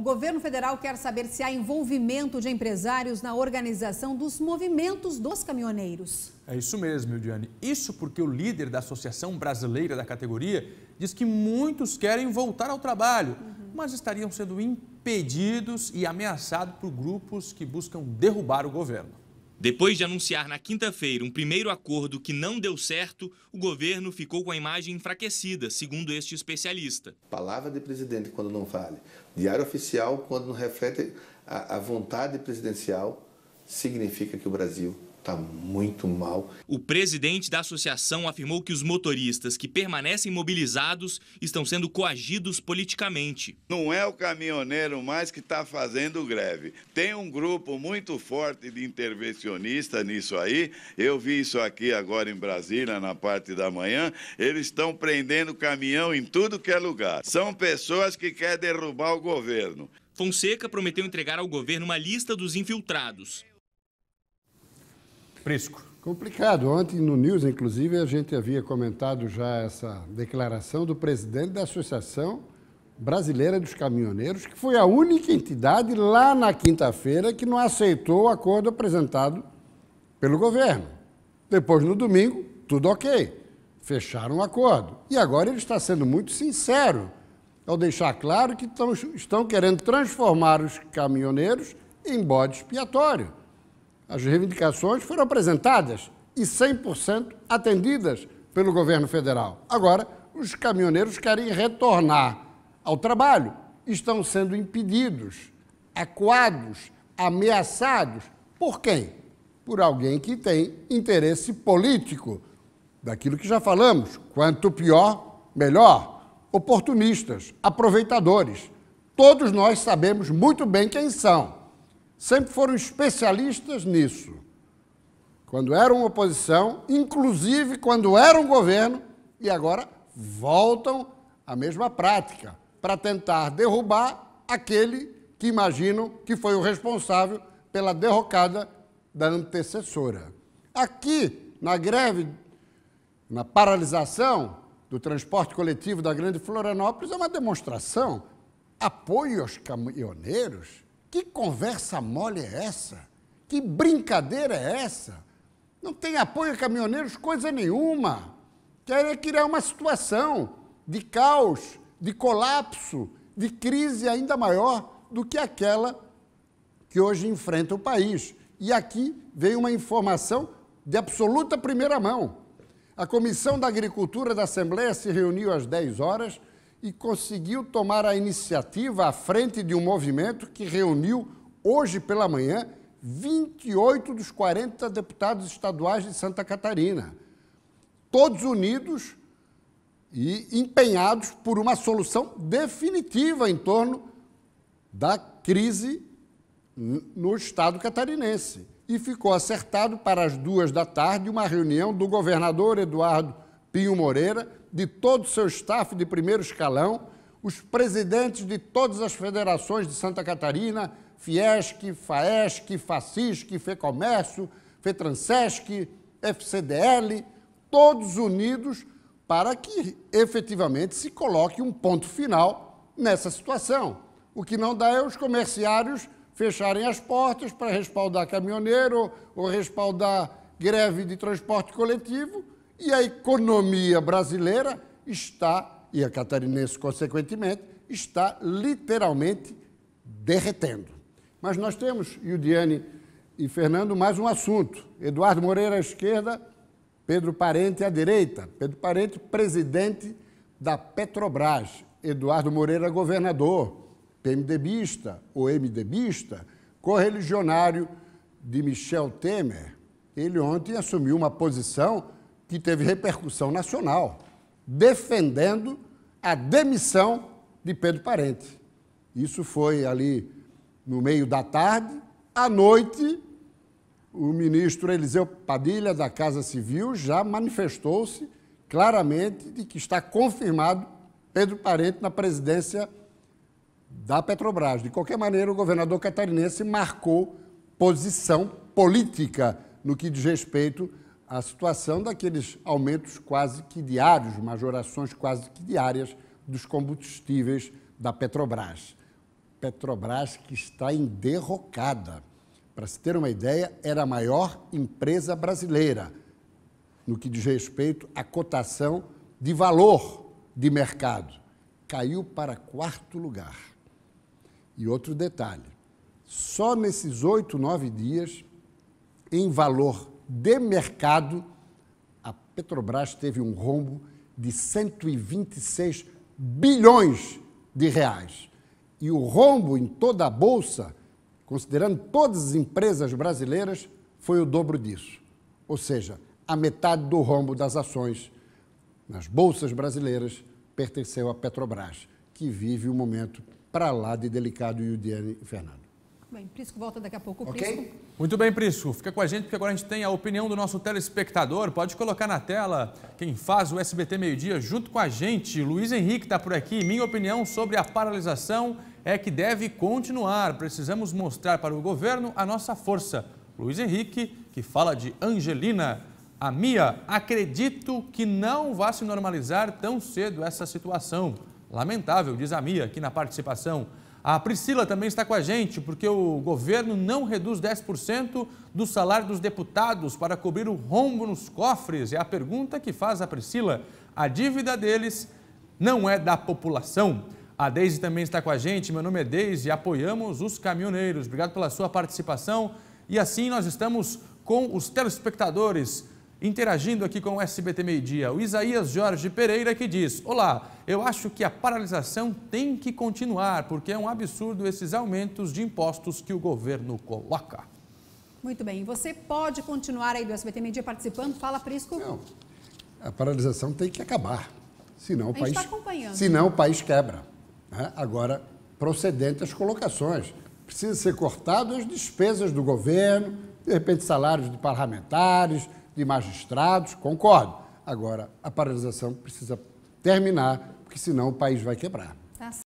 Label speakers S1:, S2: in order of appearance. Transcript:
S1: O governo federal quer saber se há envolvimento de empresários na organização dos movimentos dos caminhoneiros. É isso mesmo, Diane. Isso porque o líder da Associação Brasileira da categoria diz que muitos querem voltar ao trabalho, uhum. mas estariam sendo impedidos e ameaçados por grupos que buscam derrubar o governo. Depois de anunciar na quinta-feira um primeiro acordo que não deu certo, o governo ficou com a imagem enfraquecida, segundo este especialista. Palavra de presidente quando não vale, diário oficial quando não reflete a, a vontade presidencial, significa que o Brasil Está muito mal. O presidente da associação afirmou que os motoristas que permanecem mobilizados estão sendo coagidos politicamente.
S2: Não é o caminhoneiro mais que está fazendo greve. Tem um grupo muito forte de intervencionistas nisso aí. Eu vi isso aqui agora em Brasília, na parte da manhã. Eles estão prendendo caminhão em tudo que é lugar. São pessoas que querem derrubar o governo.
S1: Fonseca prometeu entregar ao governo uma lista dos infiltrados.
S2: Prisco. Complicado. Ontem no News, inclusive, a gente havia comentado já essa declaração do presidente da Associação Brasileira dos Caminhoneiros, que foi a única entidade lá na quinta-feira que não aceitou o acordo apresentado pelo governo. Depois, no domingo, tudo ok. Fecharam o acordo. E agora ele está sendo muito sincero ao deixar claro que estão, estão querendo transformar os caminhoneiros em bode expiatório. As reivindicações foram apresentadas e 100% atendidas pelo governo federal. Agora, os caminhoneiros querem retornar ao trabalho, estão sendo impedidos, acuados, ameaçados. Por quem? Por alguém que tem interesse político. Daquilo que já falamos, quanto pior, melhor. Oportunistas, aproveitadores. Todos nós sabemos muito bem quem são sempre foram especialistas nisso. Quando eram oposição, inclusive quando eram governo, e agora voltam à mesma prática para tentar derrubar aquele que imaginam que foi o responsável pela derrocada da antecessora. Aqui, na greve, na paralisação do transporte coletivo da Grande Florianópolis, é uma demonstração. Apoio aos caminhoneiros que conversa mole é essa? Que brincadeira é essa? Não tem apoio a caminhoneiros, coisa nenhuma. Querem criar uma situação de caos, de colapso, de crise ainda maior do que aquela que hoje enfrenta o país. E aqui vem uma informação de absoluta primeira mão. A Comissão da Agricultura da Assembleia se reuniu às 10 horas e conseguiu tomar a iniciativa à frente de um movimento que reuniu hoje pela manhã 28 dos 40 deputados estaduais de Santa Catarina, todos unidos e empenhados por uma solução definitiva em torno da crise no estado catarinense. E ficou acertado para as duas da tarde uma reunião do governador Eduardo Pinho Moreira, de todo o seu staff de primeiro escalão, os presidentes de todas as federações de Santa Catarina, Fiesc, Faesc, Facisc, Fecomércio, Fetransesc, FCDL, todos unidos para que efetivamente se coloque um ponto final nessa situação. O que não dá é os comerciários fecharem as portas para respaldar caminhoneiro ou respaldar greve de transporte coletivo e a economia brasileira está, e a catarinense, consequentemente, está literalmente derretendo. Mas nós temos, Yudiane e Fernando, mais um assunto. Eduardo Moreira à esquerda, Pedro Parente à direita. Pedro Parente, presidente da Petrobras. Eduardo Moreira, governador, PMDBista ou MDBista, correligionário de Michel Temer. Ele ontem assumiu uma posição que teve repercussão nacional, defendendo a demissão de Pedro Parente. Isso foi ali no meio da tarde. À noite, o ministro Eliseu Padilha, da Casa Civil, já manifestou-se claramente de que está confirmado Pedro Parente na presidência da Petrobras. De qualquer maneira, o governador catarinense marcou posição política no que diz respeito a situação daqueles aumentos quase que diários, majorações quase que diárias dos combustíveis da Petrobras. Petrobras que está em derrocada. Para se ter uma ideia, era a maior empresa brasileira no que diz respeito à cotação de valor de mercado. Caiu para quarto lugar. E outro detalhe: só nesses oito, nove dias, em valor de mercado, a Petrobras teve um rombo de 126 bilhões de reais. E o rombo em toda a bolsa, considerando todas as empresas brasileiras, foi o dobro disso. Ou seja, a metade do rombo das ações nas bolsas brasileiras pertenceu à Petrobras, que vive um momento para lá de delicado, o e Fernando.
S1: Bem, Prisco volta daqui a pouco. Prisco. Okay?
S2: Muito bem, Prisco. Fica com a gente, porque agora a gente
S1: tem a opinião do nosso telespectador. Pode colocar na tela quem faz o SBT Meio Dia junto com a gente. Luiz Henrique está por aqui. Minha opinião sobre a paralisação é que deve continuar. Precisamos mostrar para o governo a nossa força. Luiz Henrique, que fala de Angelina. A Mia, acredito que não vá se normalizar tão cedo essa situação. Lamentável, diz a Mia aqui na participação. A Priscila também está com a gente, porque o governo não reduz 10% do salário dos deputados para cobrir o rombo nos cofres. É a pergunta que faz a Priscila. A dívida deles não é da população. A Deise também está com a gente. Meu nome é Deise e apoiamos os caminhoneiros. Obrigado pela sua participação. E assim nós estamos com os telespectadores Interagindo aqui com o SBT Meio Dia, o Isaías Jorge Pereira que diz: Olá, eu acho que a paralisação tem que continuar, porque é um absurdo esses aumentos de impostos que o governo coloca. Muito bem, você pode continuar aí do SBT Meio Dia participando? Fala, Prisco. Não,
S2: a paralisação tem que acabar, senão o país, tá senão o país quebra. Né? Agora, procedente as colocações, precisa ser cortado as despesas do governo, de repente salários de parlamentares e magistrados, concordo. Agora, a paralisação precisa terminar, porque senão o país vai quebrar.